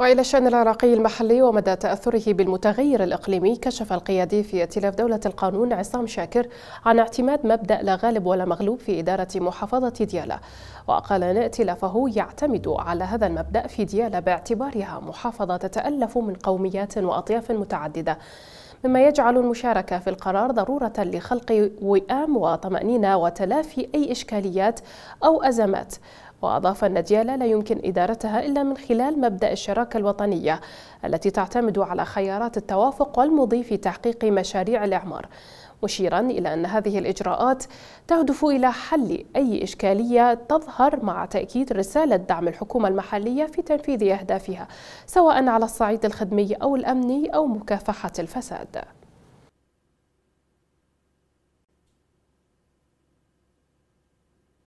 وإلى الشأن العراقي المحلي ومدى تأثره بالمتغير الإقليمي كشف القيادي في ائتلاف دولة القانون عصام شاكر عن اعتماد مبدأ لا غالب ولا مغلوب في إدارة محافظة ديالى وقال أن ائتلافه يعتمد على هذا المبدأ في ديالى باعتبارها محافظة تتألف من قوميات وأطياف متعددة مما يجعل المشاركة في القرار ضرورة لخلق وئام وطمأنينة وتلافي أي إشكاليات أو أزمات وأضاف أن ديالا لا يمكن إدارتها إلا من خلال مبدأ الشراكة الوطنية التي تعتمد على خيارات التوافق والمضي في تحقيق مشاريع الإعمار مشيرا إلى أن هذه الإجراءات تهدف إلى حل أي إشكالية تظهر مع تأكيد رسالة دعم الحكومة المحلية في تنفيذ أهدافها سواء على الصعيد الخدمي أو الأمني أو مكافحة الفساد